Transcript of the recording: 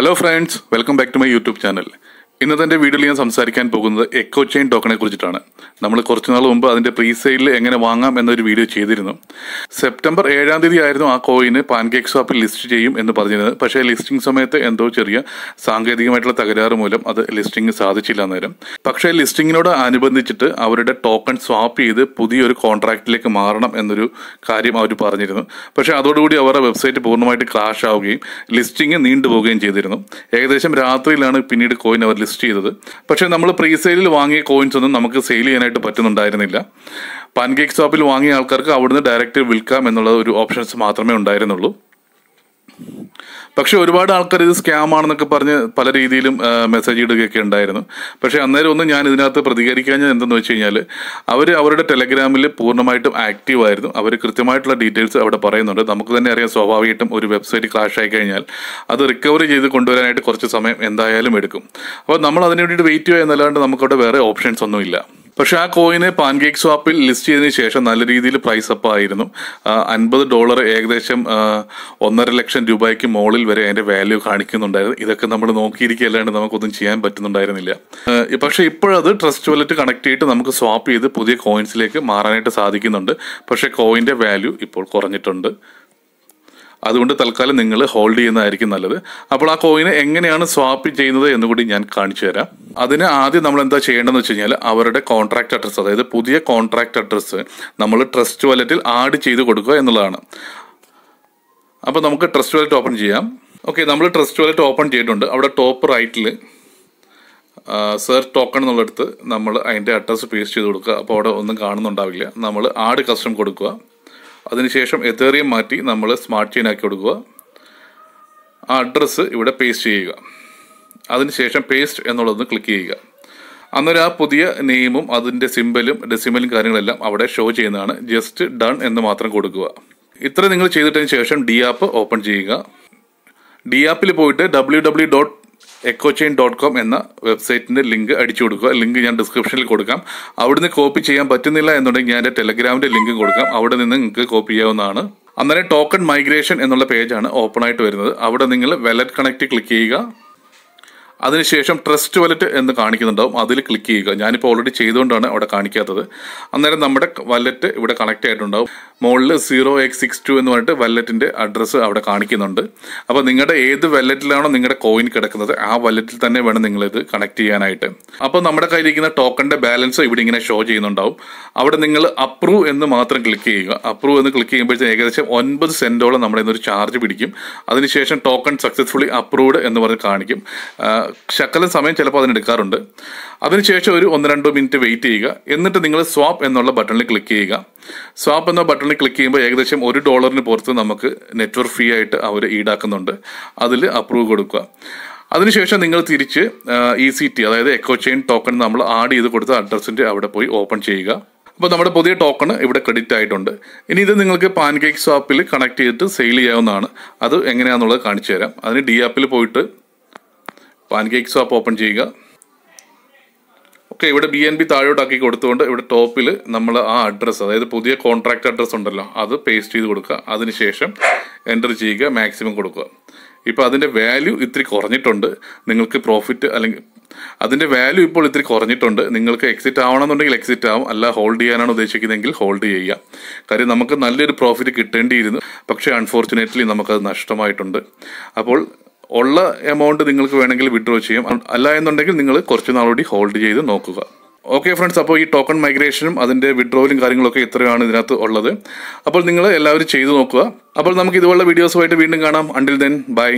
hello friends welcome back to my YouTube channel ഇന്നത്തെ എൻ്റെ വീഡിയോയിൽ ഞാൻ സംസാരിക്കാൻ പോകുന്നത് എക്കോ ചെയിൻ ടോക്കണെ കുറിച്ചിട്ടാണ് നമ്മൾ കുറച്ച് നാൾ മുമ്പ് അതിൻ്റെ പ്രീസെയിലിൽ എങ്ങനെ വാങ്ങാം എന്നൊരു വീഡിയോ ചെയ്തിരുന്നു സെപ്റ്റംബർ ഏഴാം തീയതി ആയിരുന്നു ആ കോയിന് പാൻകേക്ക് ഷോപ്പിൽ ലിസ്റ്റ് ചെയ്യും എന്ന് പറഞ്ഞിരുന്നത് പക്ഷേ ലിസ്റ്റിംഗ് സമയത്ത് എന്തോ ചെറിയ സാങ്കേതികമായിട്ടുള്ള തകരാറ് മൂലം അത് ലിസ്റ്റിംഗ് സാധിച്ചില്ല നേരം പക്ഷേ ലിസ്റ്റിങ്ങിനോട് അനുബന്ധിച്ചിട്ട് അവരുടെ ടോക്കൺ സ്വാപ്പ് ചെയ്ത് പുതിയൊരു കോൺട്രാക്റ്റിലേക്ക് മാറണം എന്നൊരു കാര്യം അവർ പറഞ്ഞിരുന്നു പക്ഷേ അതോടുകൂടി അവരുടെ വെബ്സൈറ്റ് പൂർണ്ണമായിട്ട് ക്രാഷ് ആവുകയും ലിസ്റ്റിംഗ് നീണ്ടുപോകുകയും ചെയ്തിരുന്നു ഏകദേശം രാത്രിയിലാണ് പിന്നീട് കോയിൻ അവർ ലിസ്റ്റ് ചെയ്തത് പക്ഷേ നമ്മൾ പ്രീ സെയിലിൽ വാങ്ങിയ കോയിൻസ് ഒന്നും നമുക്ക് സെയിൽ ചെയ്യാനായിട്ട് പറ്റുന്നുണ്ടായിരുന്നില്ല പാൻകേക്ക് ഷോപ്പിൽ വാങ്ങിയ ആൾക്കാർക്ക് അവിടുന്ന് ഡയറക്റ്റ് വിൽക്കാം എന്നുള്ള ഒരു ഓപ്ഷൻസ് മാത്രമേ ഉണ്ടായിരുന്നുള്ളൂ പക്ഷെ ഒരുപാട് ആൾക്കാർ ഇത് സ്കാം ആണെന്നൊക്കെ പറഞ്ഞ് പല രീതിയിലും മെസ്സേജ് ഇടുകയൊക്കെ ഉണ്ടായിരുന്നു പക്ഷെ അന്നേരം ഒന്നും ഞാൻ ഇതിനകത്ത് പ്രതികരിക്കാഞ്ഞത് എന്തെന്ന് വെച്ച് കഴിഞ്ഞാൽ അവർ അവരുടെ ടെലഗ്രാമിൽ പൂർണ്ണമായിട്ടും ആക്റ്റീവ് ആയിരുന്നു അവർ കൃത്യമായിട്ടുള്ള ഡീറ്റെയിൽസ് അവിടെ പറയുന്നുണ്ട് നമുക്ക് തന്നെ അറിയാം സ്വാഭാവികമായിട്ടും ഒരു വെബ്സൈറ്റ് ക്രാഷ് ആയി കഴിഞ്ഞാൽ അത് റിക്കവറി ചെയ്ത് കൊണ്ടുവരാനായിട്ട് കുറച്ച് സമയം എന്തായാലും എടുക്കും അപ്പോൾ നമ്മൾ അതിനു വേണ്ടിയിട്ട് വെയിറ്റ് ചെയ്യുക എന്നല്ലാണ്ട് നമുക്കവിടെ വേറെ ഓപ്ഷൻസ് ഒന്നുമില്ല പക്ഷെ ആ കോയിന് പാൻകേക്ക് സ്വാപ്പിൽ ലിസ്റ്റ് ചെയ്തതിന് ശേഷം നല്ല രീതിയിൽ പ്രൈസ് അപ്പ് ആയിരുന്നു അൻപത് ഡോളർ ഏകദേശം ഒന്നര ലക്ഷം രൂപയ്ക്ക് മുകളിൽ വരെ അതിന്റെ വാല്യൂ കാണിക്കുന്നുണ്ടായിരുന്നു ഇതൊക്കെ നമ്മൾ നോക്കിയിരിക്കുകയല്ലാണ്ട് നമുക്കൊന്നും ചെയ്യാൻ പറ്റുന്നുണ്ടായിരുന്നില്ല പക്ഷേ ഇപ്പോഴത് ട്രസ്റ്റ് വാലറ്റ് കണക്ട് ചെയ്തിട്ട് നമുക്ക് സ്വാപ്പ് ചെയ്ത് പുതിയ കോയിൻസിലേക്ക് മാറാനായിട്ട് സാധിക്കുന്നുണ്ട് പക്ഷേ കോയിന്റെ വാല്യൂ ഇപ്പോൾ കുറഞ്ഞിട്ടുണ്ട് അതുകൊണ്ട് തൽക്കാലം നിങ്ങൾ ഹോൾഡ് ചെയ്യുന്നതായിരിക്കും നല്ലത് അപ്പോൾ ആ കോയിന് എങ്ങനെയാണ് സ്വാപ്പ് ചെയ്യുന്നത് എന്ന് കൂടി ഞാൻ കാണിച്ചു തരാം അതിന് ആദ്യം നമ്മൾ എന്താ ചെയ്യേണ്ടതെന്ന് വെച്ച് കഴിഞ്ഞാൽ അവരുടെ കോൺട്രാക്ട് അഡ്രസ്സ് അതായത് പുതിയ കോൺട്രാക്ട് അഡ്രസ്സ് നമ്മൾ ട്രസ്റ്റ് വാലറ്റിൽ ആഡ് ചെയ്ത് കൊടുക്കുക എന്നുള്ളതാണ് അപ്പോൾ നമുക്ക് ട്രസ്റ്റ് വാലറ്റ് ഓപ്പൺ ചെയ്യാം ഓക്കെ നമ്മൾ ട്രസ്റ്റ് വാലറ്റ് ഓപ്പൺ ചെയ്തിട്ടുണ്ട് അവിടെ ടോപ്പ് റൈറ്റിൽ സർ ടോക്കൺ എന്നുള്ളടത്ത് നമ്മൾ അതിൻ്റെ അഡ്രസ്സ് പേസ്റ്റ് ചെയ്ത് കൊടുക്കുക അപ്പോൾ അവിടെ ഒന്നും കാണുന്നുണ്ടാവില്ല നമ്മൾ ആഡ് കസ്റ്റം കൊടുക്കുക അതിനുശേഷം എതേറിയം മാറ്റി നമ്മൾ സ്മാർട്ട് ചെയിൻ ആക്കി കൊടുക്കുക ആ അഡ്രസ്സ് ഇവിടെ പേസ്റ്റ് ചെയ്യുക അതിനുശേഷം പേസ്റ്റ് എന്നുള്ളതൊന്ന് ക്ലിക്ക് ചെയ്യുക അന്നേരം ആ പുതിയ നെയിമും അതിൻ്റെ സിമ്പലും ഡെസിമലും കാര്യങ്ങളെല്ലാം അവിടെ ഷോ ചെയ്യുന്നതാണ് ജസ്റ്റ് ഡൺ എന്ന് മാത്രം കൊടുക്കുക ഇത്ര നിങ്ങൾ ചെയ്തിട്ടതിന് ശേഷം ഡി ആപ്പ് ഓപ്പൺ ചെയ്യുക ഡി ആപ്പിൽ പോയിട്ട് W W dot echo chain dot com എന്ന വെബ്സൈറ്റിന്റെ ലിങ്ക് അടിച്ചു കൊടുക്കുക ലിങ്ക് ഞാൻ ഡിസ്ക്രിപ്ഷനിൽ കൊടുക്കാം അവിടുന്ന് കോപ്പി ചെയ്യാൻ പറ്റുന്നില്ല എന്നുണ്ടെങ്കിൽ ഞാൻ എൻ്റെ ലിങ്ക് കൊടുക്കാം അവിടെ നിന്ന് നിങ്ങൾക്ക് കോപ്പി ചെയ്യാവുന്നതാണ് അന്നേരം ടോക്കൺ മൈഗ്രേഷൻ എന്നുള്ള പേജാണ് ഓപ്പൺ ആയിട്ട് വരുന്നത് അവിടെ നിങ്ങൾ വെലറ്റ് കണക്ട് ക്ലിക്ക് ചെയ്യുക അതിനുശേഷം ട്രസ്റ്റ് വലറ്റ് എന്ന് കാണിക്കുന്നുണ്ടാവും അതിൽ ക്ലിക്ക് ചെയ്യുക ഞാനിപ്പോൾ ഓൾറെഡി ചെയ്തുകൊണ്ടാണ് അവിടെ കാണിക്കാത്തത് അന്നേരം നമ്മുടെ വലറ്റ് ഇവിടെ കണക്ട് ആയിട്ടുണ്ടാവും മുകളിൽ സീറോ എക്സ് സിക്സ് ടു എന്ന് പറഞ്ഞിട്ട് വല്ലറ്റിൻ്റെ അഡ്രസ്സ് അവിടെ കാണിക്കുന്നുണ്ട് അപ്പോൾ നിങ്ങളുടെ ഏത് വല്ലറ്റിലാണോ നിങ്ങളുടെ കോയിൻ കിടക്കുന്നത് ആ വല്ലറ്റിൽ തന്നെ വേണം നിങ്ങളിത് കണക്ട് ചെയ്യാനായിട്ട് അപ്പോൾ നമ്മുടെ കയ്യിലിരിക്കുന്ന ടോക്കണിൻ്റെ ബാലൻസ് ഇവിടെ ഇങ്ങനെ ഷോ ചെയ്യുന്നുണ്ടാവും അവിടെ നിങ്ങൾ അപ്രൂവ് എന്ന് മാത്രം ക്ലിക്ക് ചെയ്യുക അപ്രൂവ് എന്ന് ക്ലിക്ക് ചെയ്യുമ്പോഴത്തേക്കും ഏകദേശം ഒൻപത് സെൻറ്റോളം നമ്മുടെ ഇന്നൊരു ചാർജ് പിടിക്കും അതിനുശേഷം ടോക്കൺ സക്സസ്ഫുള്ളി അപ്രൂവ്ഡ് എന്ന് പറഞ്ഞ് കാണിക്കും ശകലം സമയം ചിലപ്പോൾ അതിനെടുക്കാറുണ്ട് അതിനുശേഷം ഒരു ഒന്ന് രണ്ടോ മിനിറ്റ് വെയിറ്റ് ചെയ്യുക എന്നിട്ട് നിങ്ങൾ സ്വാപ്പ് എന്നുള്ള ബട്ടണിൽ ക്ലിക്ക് ചെയ്യുക സ്വാപ്പ് എന്ന ബട്ടണിൽ ക്ലിക്ക് ചെയ്യുമ്പോൾ ഏകദേശം ഒരു ഡോളറിന് പുറത്ത് നമുക്ക് നെറ്റ്വർക്ക് ഫീ ആയിട്ട് അവർ ഈടാക്കുന്നുണ്ട് അതിൽ അപ്രൂവ് കൊടുക്കുക അതിനുശേഷം നിങ്ങൾ തിരിച്ച് ഇ സി ടി അതായത് എക്കോ ചെയിൻ ടോക്കൺ നമ്മൾ ആഡ് ചെയ്ത് കൊടുത്ത അഡ്രസ്സിൻ്റെ അവിടെ പോയി ഓപ്പൺ ചെയ്യുക അപ്പോൾ നമ്മുടെ പുതിയ ടോക്കൺ ഇവിടെ ക്രെഡിറ്റ് ആയിട്ടുണ്ട് ഇനി ഇത് നിങ്ങൾക്ക് പാൻ കേക്ക് സ്വാപ്പിൽ കണക്ട് ചെയ്തിട്ട് സെയിൽ ചെയ്യാവുന്നതാണ് അത് എങ്ങനെയാണെന്നുള്ളത് കാണിച്ചു തരാം അതിന് ഡി ആപ്പിൽ പോയിട്ട് പാൻ കേക്ക് സ്വാപ്പ് ഓപ്പൺ ചെയ്യുക ഓക്കെ ഇവിടെ ബി എൻ ബി താഴോട്ടാക്കി കൊടുത്തുകൊണ്ട് ഇവിടെ ടോപ്പിൽ നമ്മൾ ആ അഡ്രസ്സ് അതായത് പുതിയ കോൺട്രാക്ട് അഡ്രസ്സ് ഉണ്ടല്ലോ അത് പേസ്റ്റ് ചെയ്ത് കൊടുക്കുക അതിനുശേഷം എൻ്റർ ചെയ്യുക മാക്സിമം കൊടുക്കുക ഇപ്പോൾ അതിൻ്റെ വാല്യൂ ഇത്തിരി കുറഞ്ഞിട്ടുണ്ട് നിങ്ങൾക്ക് പ്രോഫിറ്റ് അല്ലെങ്കിൽ അതിൻ്റെ വാല്യൂ ഇപ്പോൾ ഇത്തിരി കുറഞ്ഞിട്ടുണ്ട് നിങ്ങൾക്ക് എക്സിറ്റ് ആവണമെന്നുണ്ടെങ്കിൽ എക്സിറ്റ് ആവും അല്ല ഹോൾഡ് ചെയ്യാനാണ് ഉദ്ദേശിക്കുന്നതെങ്കിൽ ഹോൾഡ് ചെയ്യുക കാര്യം നമുക്ക് നല്ലൊരു പ്രോഫിറ്റ് കിട്ടേണ്ടിയിരുന്നു പക്ഷേ അൺഫോർച്ചുനേറ്റ്ലി നമുക്കത് നഷ്ടമായിട്ടുണ്ട് അപ്പോൾ ഉള്ള എമൗണ്ട് നിങ്ങൾക്ക് വേണമെങ്കിൽ വിഡ്രോ ചെയ്യാം അല്ല എന്നുണ്ടെങ്കിൽ നിങ്ങൾ കുറച്ച് നാളുകൂടി ഹോൾഡ് ചെയ്ത് നോക്കുക ഓക്കെ ഫ്രണ്ട്സ് അപ്പോൾ ഈ ടോക്കൺ മൈഗ്രേഷനും അതിൻ്റെ വിഡ്രോവലും കാര്യങ്ങളൊക്കെ ഇത്രയാണ് ഇതിനകത്ത് ഉള്ളത് അപ്പോൾ നിങ്ങൾ എല്ലാവരും ചെയ്തു നോക്കുക അപ്പോൾ നമുക്ക് ഇതുപോലുള്ള വീഡിയോസുമായിട്ട് വീണ്ടും കാണാം അണ്ടിൽ ദെൻ ബൈ